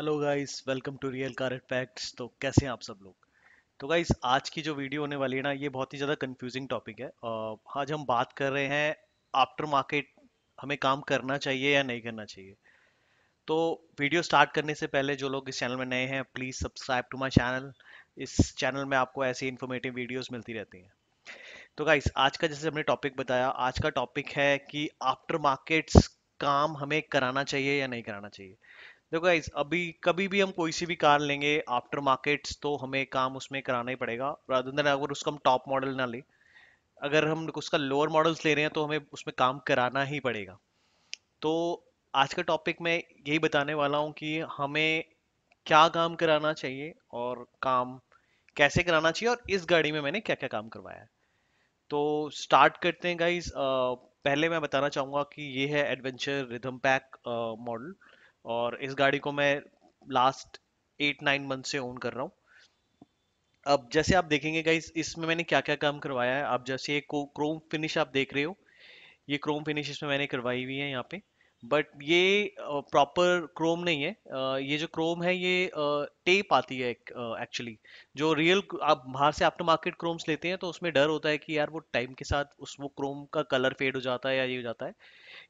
hello guys welcome to real car facts तो कैसे हैं आप सब लोग तो गाइस आज की जो वीडियो होने वाली है ना ये बहुत ही ज़्यादा कंफ्यूजिंग टॉपिक है आज हम बात कर रहे हैं आफ्टर मार्केट हमें काम करना चाहिए या नहीं करना चाहिए तो वीडियो स्टार्ट करने से पहले जो लोग इस चैनल में नए हैं please subscribe to my channel इस चैनल में आपको ऐसी इन्फॉर्मेटिव वीडियोज़ मिलती रहती हैं तो गाइस आज का जैसे हमने टॉपिक बताया आज का टॉपिक है कि आफ्टर मार्केट्स काम हमें कराना चाहिए या नहीं कराना चाहिए देखो गाइज अभी कभी भी हम कोई सी भी कार लेंगे आफ्टर मार्केट्स तो हमें काम उसमें कराना ही पड़ेगा राधन अगर उसका हम टॉप मॉडल ना ले अगर हम उसका लोअर मॉडल्स ले रहे हैं तो हमें उसमें काम कराना ही पड़ेगा तो आज का टॉपिक मैं यही बताने वाला हूँ कि हमें क्या काम कराना चाहिए और काम कैसे कराना चाहिए और इस गाड़ी में मैंने क्या क्या काम करवाया है तो स्टार्ट करते हैं गाइज पहले मैं बताना चाहूँगा कि ये है adventure rhythm pack model uh, और इस गाड़ी को मैं लास्ट एट नाइन मंथ से ओन कर रहा हूँ अब जैसे आप देखेंगे गाइस इसमें मैंने क्या क्या काम करवाया है आप जैसे ये क्रोम फिनिश आप देख रहे हो ये क्रोम फिनिश इसमें मैंने करवाई हुई है यहाँ पे बट ये प्रॉपर क्रोम नहीं है ये जो क्रोम है ये टेप आती है एक्चुअली जो रियल आप बाहर से आफ्टर मार्केट क्रोम्स लेते हैं तो उसमें डर होता है कि यार वो टाइम के साथ उस वो क्रोम का कलर फेड हो जाता है या ये हो जाता है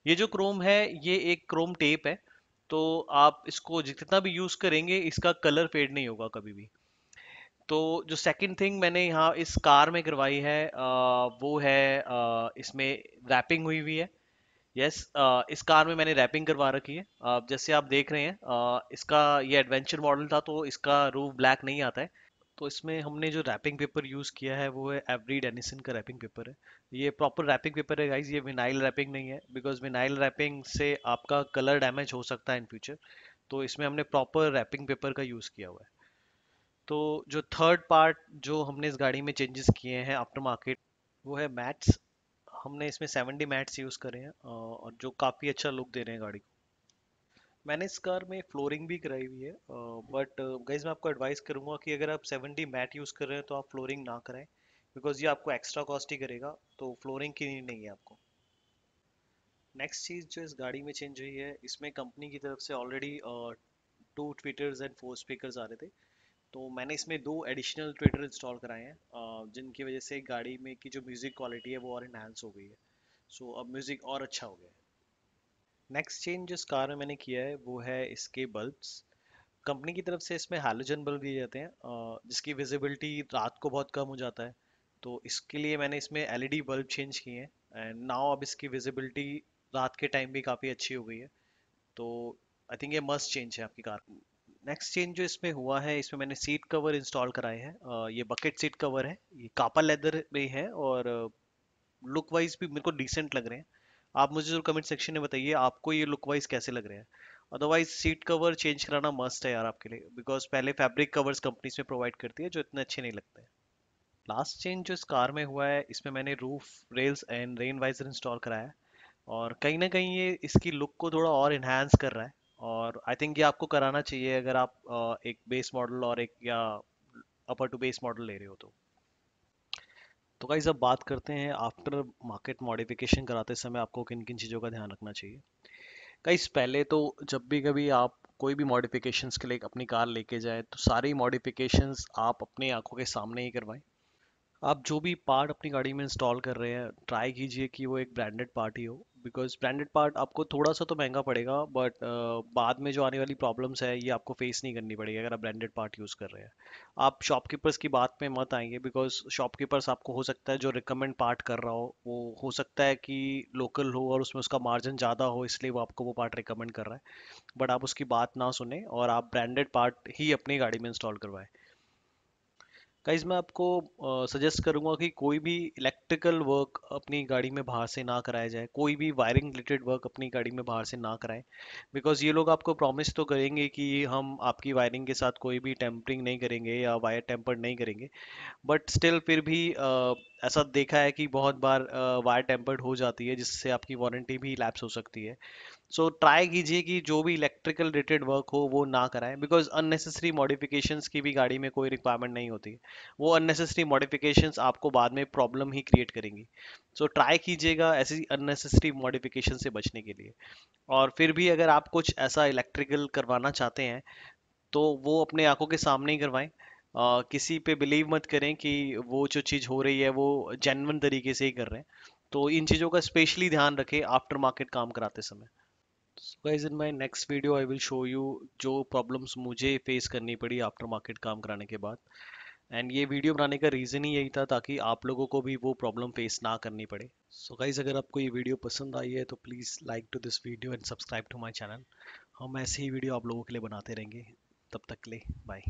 ये जो क्रोम है ये एक क्रोम टेप है तो आप इसको जितना भी यूज़ करेंगे इसका कलर फेड नहीं होगा कभी भी तो जो सेकंड थिंग मैंने यहाँ इस कार में करवाई है आ, वो है आ, इसमें रैपिंग हुई हुई है यस इस कार में मैंने रैपिंग करवा रखी है आ, जैसे आप देख रहे हैं आ, इसका ये एडवेंचर मॉडल था तो इसका रूफ ब्लैक नहीं आता है तो इसमें हमने जो रैपिंग पेपर यूज़ किया है वो है एवरी डेनिसन का रैपिंग पेपर है ये प्रॉपर रैपिंग पेपर है गाइज ये विनाइल रैपिंग नहीं है बिकॉज विनाइल रैपिंग से आपका कलर डैमेज हो सकता है इन फ्यूचर तो इसमें हमने प्रॉपर रैपिंग पेपर का यूज़ किया हुआ है तो जो थर्ड पार्ट जो हमने इस गाड़ी में चेंजेस किए हैं आफ्टर मार्केट वो है मैट्स हमने इसमें सेवेंटी मैट्स यूज़ करे हैं और जो काफ़ी अच्छा लुक दे रहे हैं गाड़ी को मैंने इस कार में फ्लोरिंग भी कराई हुई है बट गाइज मैं आपको एडवाइस करूँगा कि अगर आप 70 मैट यूज़ कर रहे हैं तो आप फ्लोरिंग ना कराएं बिकॉज ये आपको एक्स्ट्रा कॉस्ट ही करेगा तो फ्लोरिंग की नहीं है आपको नेक्स्ट चीज़ जो इस गाड़ी में चेंज हुई है इसमें कंपनी की तरफ से already two tweeters and four speaker आ रहे थे तो मैंने इसमें दो एडिशनल ट्विटर इंस्टॉल कराए हैं जिनकी वजह से गाड़ी में की जो म्यूज़िक क्वालिटी है वो और इन्हांस हो गई है सो so, अब म्यूज़िक और अच्छा हो गया है नेक्स्ट चेंज जिस कार में मैंने किया है वो है इसके बल्ब्स कंपनी की तरफ से इसमें हेलोजन बल्ब दिए जाते हैं जिसकी विजिबिलिटी रात को बहुत कम हो जाता है तो इसके लिए मैंने इसमें एलईडी बल्ब चेंज किए हैं एंड नाउ अब इसकी विजिबिलिटी रात के टाइम भी काफ़ी अच्छी हो गई है तो आई थिंक ये मस्ट चेंज है आपकी कार नेक्स्ट चेंज जो इसमें हुआ है इसमें मैंने सीट कवर इंस्टॉल कराए हैं ये बकेट सीट कवर है ये कापा लेदर में है और लुक वाइज भी मेरे को डिसेंट लग रहे हैं आप मुझे जरूर कमेंट सेक्शन में बताइए आपको ये लुक वाइज कैसे लग रहे हैं अदरवाइज सीट कवर चेंज कराना मस्ट है यार आपके लिए बिकॉज पहले फैब्रिक कवर्स कंपनीज में प्रोवाइड करती है जो इतने अच्छे नहीं लगते लास्ट चेंज जो इस कार में हुआ है इसमें मैंने roof rails and rain visor install कराया है और कहीं ना कहीं ये इसकी लुक को थोड़ा और इन्हांस कर रहा है और आई थिंक ये आपको कराना चाहिए अगर आप एक बेस मॉडल और एक या अपर टू बेस मॉडल ले रहे हो तो तो गाइज अब बात करते हैं आफ्टर मार्केट मॉडिफिकेशन कराते समय आपको किन किन चीज़ों का ध्यान रखना चाहिए गाइज पहले तो जब भी कभी आप कोई भी मॉडिफिकेशंस के लिए अपनी कार लेके जाए तो सारी मॉडिफिकेशंस आप अपनी आंखों के सामने ही करवाएं आप जो भी पार्ट अपनी गाड़ी में इंस्टॉल कर रहे हैं ट्राई कीजिए कि वो एक ब्रांडेड पार्ट ही हो बिकॉज ब्रांडेड पार्ट आपको थोड़ा सा तो महंगा पड़ेगा बट uh, बाद में जो आने वाली प्रॉब्लम्स है ये आपको फेस नहीं करनी पड़ेगी अगर आप ब्रांडेड पार्ट यूज़ कर रहे हैं आप शॉपकीपर्स की बात में मत आएंगे बिकॉज शॉपकीपर्स आपको हो सकता है जो रिकमेंड पार्ट कर रहा हो वो हो सकता है कि लोकल हो और उसमें उसका मार्जिन ज़्यादा हो इसलिए वो आपको वो पार्ट रिकमेंड कर रहा है बट आप उसकी बात ना सुने और आप ब्रांडेड पार्ट ही अपनी गाड़ी में इंस्टॉल करवाएं गाइज मैं आपको सजेस्ट करूंगा कि कोई भी इलेक्ट्रिकल वर्क अपनी गाड़ी में बाहर से ना कराया जाए कोई भी वायरिंग रिलेटेड वर्क अपनी गाड़ी में बाहर से ना कराएं बिकॉज ये लोग आपको प्रॉमिस तो करेंगे कि हम आपकी वायरिंग के साथ कोई भी टेम्परिंग नहीं करेंगे या वायर टेम्पर नहीं करेंगे बट स्टिल फिर भी uh, ऐसा देखा है कि बहुत बार वायर टेम्पर्ड हो जाती है जिससे आपकी वारंटी भी लैप्स हो सकती है सो ट्राई कीजिए कि जो भी इलेक्ट्रिकल रिलेटेड वर्क हो वो ना कराएं बिकॉज अननेसेसरी मॉडिफिकेशंस की भी गाड़ी में कोई रिक्वायरमेंट नहीं होती है वो अननेसेसरी मॉडिफिकेशंस आपको बाद में प्रॉब्लम ही क्रिएट करेंगी सो ट्राई कीजिएगा ऐसी अननेसेसरी मॉडिफिकेशन से बचने के लिए और फिर भी अगर आप कुछ ऐसा इलेक्ट्रिकल करवाना चाहते हैं तो वो अपने आंखों के सामने ही करवाएं आ, किसी पे बिलीव मत करें कि वो जो चीज़ हो रही है वो जेनवन तरीके से ही कर रहे हैं तो इन चीज़ों का स्पेशली ध्यान रखें आफ्टर मार्केट काम कराते समय guys in my next video I will show you जो प्रॉब्लम्स मुझे फेस करनी पड़ी आफ्टर मार्केट काम कराने के बाद एंड ये वीडियो बनाने का रीज़न ही यही था ताकि आप लोगों को भी वो प्रॉब्लम फेस ना करनी पड़े सो so गाइज अगर आपको ये वीडियो पसंद आई है तो please like to this video and subscribe to my channel हम ऐसे ही वीडियो आप लोगों के लिए बनाते रहेंगे तब तक ले बाय